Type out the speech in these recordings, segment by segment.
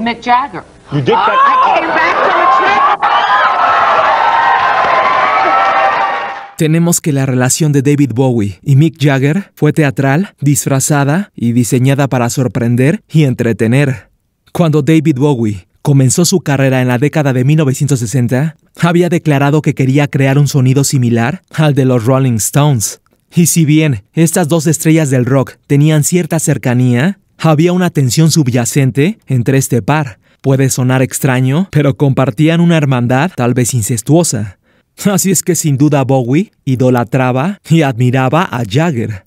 Mick Jagger. Ah! Tenemos que la relación de David Bowie y Mick Jagger fue teatral, disfrazada y diseñada para sorprender y entretener. Cuando David Bowie comenzó su carrera en la década de 1960, había declarado que quería crear un sonido similar al de los Rolling Stones. Y si bien estas dos estrellas del rock tenían cierta cercanía, había una tensión subyacente entre este par. Puede sonar extraño, pero compartían una hermandad tal vez incestuosa. Así es que sin duda Bowie idolatraba y admiraba a Jagger.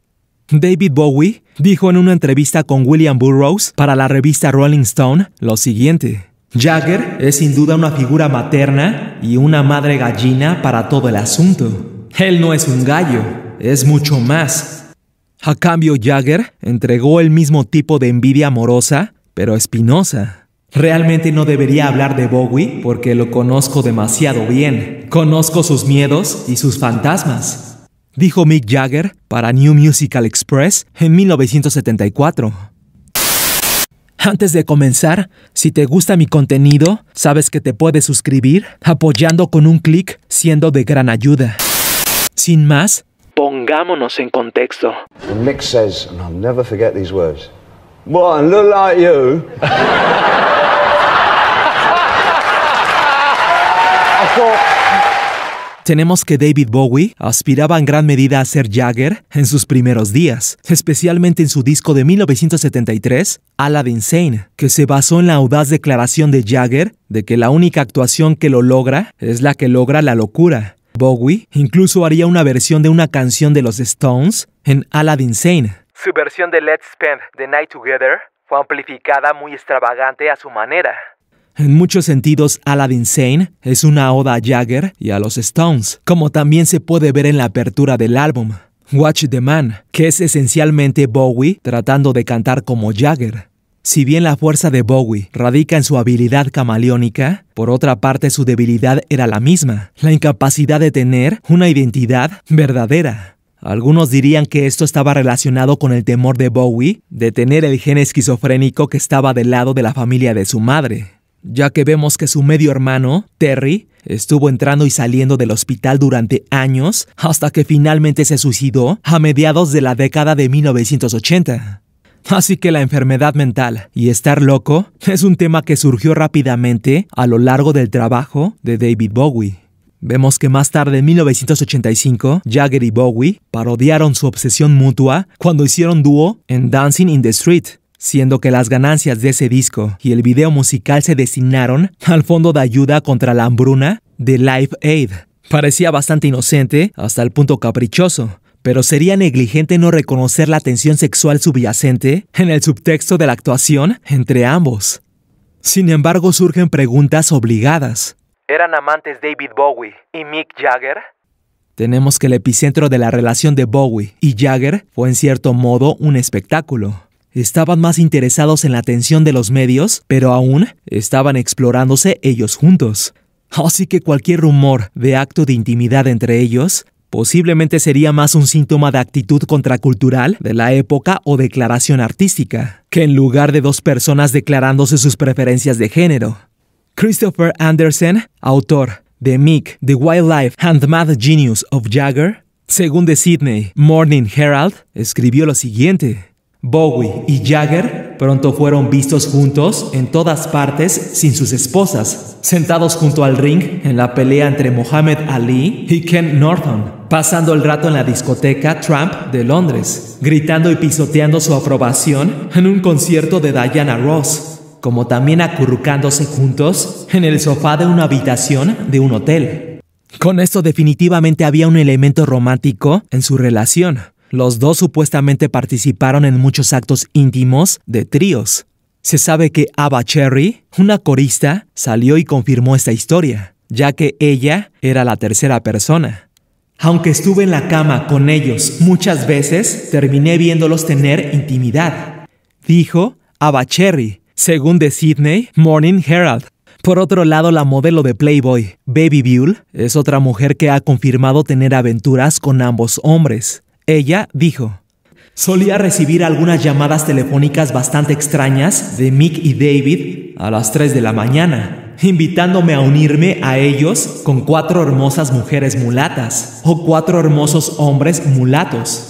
David Bowie dijo en una entrevista con William Burroughs para la revista Rolling Stone lo siguiente. Jagger es sin duda una figura materna y una madre gallina para todo el asunto. Él no es un gallo, es mucho más. A cambio, Jagger entregó el mismo tipo de envidia amorosa, pero espinosa. Realmente no debería hablar de Bowie porque lo conozco demasiado bien. Conozco sus miedos y sus fantasmas, dijo Mick Jagger para New Musical Express en 1974. Antes de comenzar, si te gusta mi contenido, sabes que te puedes suscribir apoyando con un clic, siendo de gran ayuda. Sin más, Pongámonos en contexto. Tenemos que David Bowie aspiraba en gran medida a ser Jagger en sus primeros días, especialmente en su disco de 1973, Aladdin Sane, que se basó en la audaz declaración de Jagger de que la única actuación que lo logra es la que logra la locura. Bowie incluso haría una versión de una canción de los Stones en Aladdin Sane. Su versión de Let's Spend the Night Together fue amplificada muy extravagante a su manera. En muchos sentidos, Aladdin Sane es una oda a Jagger y a los Stones, como también se puede ver en la apertura del álbum, Watch the Man, que es esencialmente Bowie tratando de cantar como Jagger. Si bien la fuerza de Bowie radica en su habilidad camaleónica, por otra parte su debilidad era la misma, la incapacidad de tener una identidad verdadera. Algunos dirían que esto estaba relacionado con el temor de Bowie de tener el gen esquizofrénico que estaba del lado de la familia de su madre, ya que vemos que su medio hermano, Terry, estuvo entrando y saliendo del hospital durante años hasta que finalmente se suicidó a mediados de la década de 1980. Así que la enfermedad mental y estar loco es un tema que surgió rápidamente a lo largo del trabajo de David Bowie. Vemos que más tarde, en 1985, Jagger y Bowie parodiaron su obsesión mutua cuando hicieron dúo en Dancing in the Street, siendo que las ganancias de ese disco y el video musical se destinaron al Fondo de Ayuda contra la Hambruna de Live Aid. Parecía bastante inocente hasta el punto caprichoso, pero sería negligente no reconocer la tensión sexual subyacente en el subtexto de la actuación entre ambos. Sin embargo, surgen preguntas obligadas. ¿Eran amantes David Bowie y Mick Jagger? Tenemos que el epicentro de la relación de Bowie y Jagger fue en cierto modo un espectáculo. Estaban más interesados en la atención de los medios, pero aún estaban explorándose ellos juntos. Así que cualquier rumor de acto de intimidad entre ellos posiblemente sería más un síntoma de actitud contracultural de la época o declaración artística, que en lugar de dos personas declarándose sus preferencias de género. Christopher Anderson, autor de Mick, The Wildlife and Mad Genius of Jagger, según The Sydney Morning Herald, escribió lo siguiente. Bowie y Jagger pronto fueron vistos juntos en todas partes sin sus esposas, sentados junto al ring en la pelea entre Muhammad Ali y Ken Norton, pasando el rato en la discoteca Trump de Londres, gritando y pisoteando su aprobación en un concierto de Diana Ross, como también acurrucándose juntos en el sofá de una habitación de un hotel. Con esto definitivamente había un elemento romántico en su relación. Los dos supuestamente participaron en muchos actos íntimos de tríos. Se sabe que Ava Cherry, una corista, salió y confirmó esta historia, ya que ella era la tercera persona. Aunque estuve en la cama con ellos muchas veces, terminé viéndolos tener intimidad, dijo Cherry, según The Sydney Morning Herald. Por otro lado, la modelo de Playboy, Baby Buell, es otra mujer que ha confirmado tener aventuras con ambos hombres. Ella dijo, Solía recibir algunas llamadas telefónicas bastante extrañas de Mick y David a las 3 de la mañana invitándome a unirme a ellos con cuatro hermosas mujeres mulatas o cuatro hermosos hombres mulatos.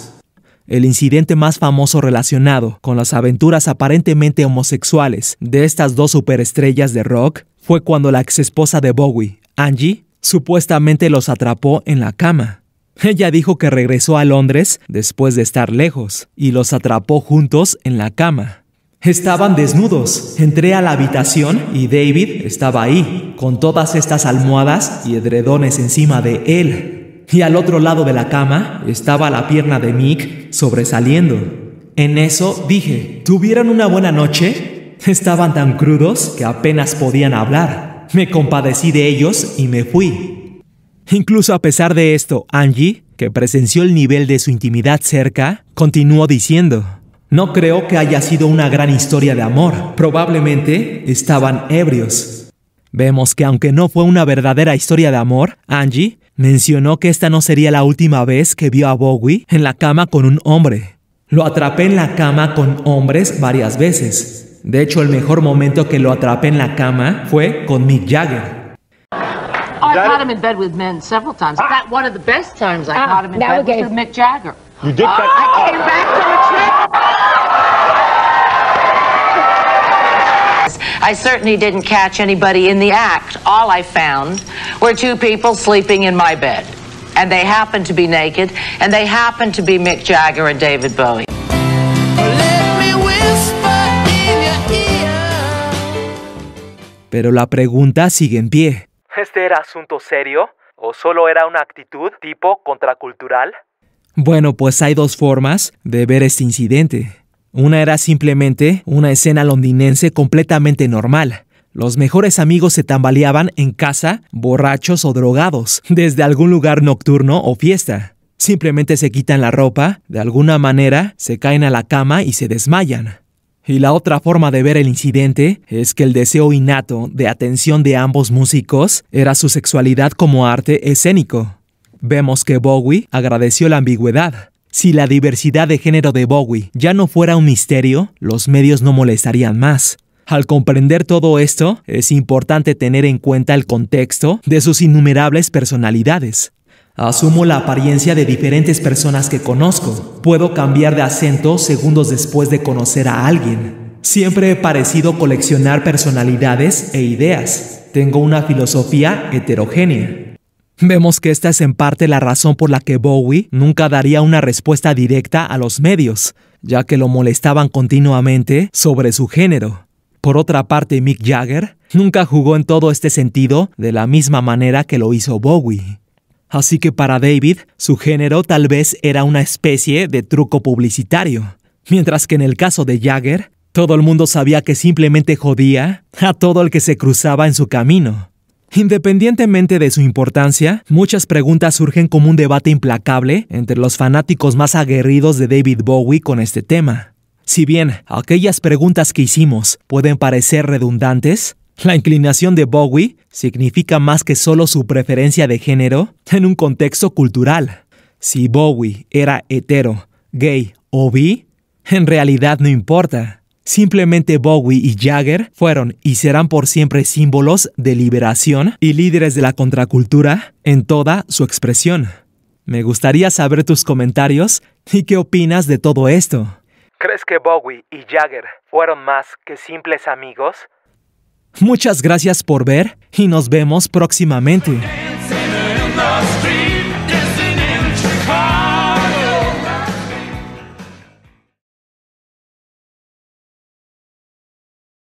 El incidente más famoso relacionado con las aventuras aparentemente homosexuales de estas dos superestrellas de rock fue cuando la exesposa de Bowie, Angie, supuestamente los atrapó en la cama. Ella dijo que regresó a Londres después de estar lejos y los atrapó juntos en la cama. Estaban desnudos. Entré a la habitación y David estaba ahí, con todas estas almohadas y edredones encima de él. Y al otro lado de la cama estaba la pierna de Mick sobresaliendo. En eso dije, ¿tuvieron una buena noche? Estaban tan crudos que apenas podían hablar. Me compadecí de ellos y me fui. Incluso a pesar de esto, Angie, que presenció el nivel de su intimidad cerca, continuó diciendo, no creo que haya sido una gran historia de amor. Probablemente estaban ebrios. Vemos que aunque no fue una verdadera historia de amor, Angie mencionó que esta no sería la última vez que vio a Bowie en la cama con un hombre. Lo atrapé en la cama con hombres varias veces. De hecho, el mejor momento que lo atrapé en la cama fue con Mick Jagger. I him in bed with men several times. one of the best times I caught him in bed was Mick Jagger. I certainly didn't catch anybody in the act. All I found were two people sleeping in my bed. And they happened to be naked, and they happened to be Mick Jagger and David Bowie. Pero la pregunta sigue en pie. ¿Este era asunto serio? ¿O solo era una actitud tipo contracultural? Bueno, pues hay dos formas de ver este incidente. Una era simplemente una escena londinense completamente normal. Los mejores amigos se tambaleaban en casa, borrachos o drogados, desde algún lugar nocturno o fiesta. Simplemente se quitan la ropa, de alguna manera se caen a la cama y se desmayan. Y la otra forma de ver el incidente es que el deseo innato de atención de ambos músicos era su sexualidad como arte escénico. Vemos que Bowie agradeció la ambigüedad, si la diversidad de género de Bowie ya no fuera un misterio, los medios no molestarían más. Al comprender todo esto, es importante tener en cuenta el contexto de sus innumerables personalidades. Asumo la apariencia de diferentes personas que conozco. Puedo cambiar de acento segundos después de conocer a alguien. Siempre he parecido coleccionar personalidades e ideas. Tengo una filosofía heterogénea. Vemos que esta es en parte la razón por la que Bowie nunca daría una respuesta directa a los medios, ya que lo molestaban continuamente sobre su género. Por otra parte, Mick Jagger nunca jugó en todo este sentido de la misma manera que lo hizo Bowie. Así que para David, su género tal vez era una especie de truco publicitario, mientras que en el caso de Jagger, todo el mundo sabía que simplemente jodía a todo el que se cruzaba en su camino. Independientemente de su importancia, muchas preguntas surgen como un debate implacable entre los fanáticos más aguerridos de David Bowie con este tema. Si bien aquellas preguntas que hicimos pueden parecer redundantes, la inclinación de Bowie significa más que solo su preferencia de género en un contexto cultural. Si Bowie era hetero, gay o bi, en realidad no importa. Simplemente Bowie y Jagger fueron y serán por siempre símbolos de liberación y líderes de la contracultura en toda su expresión. Me gustaría saber tus comentarios y qué opinas de todo esto. ¿Crees que Bowie y Jagger fueron más que simples amigos? Muchas gracias por ver y nos vemos próximamente.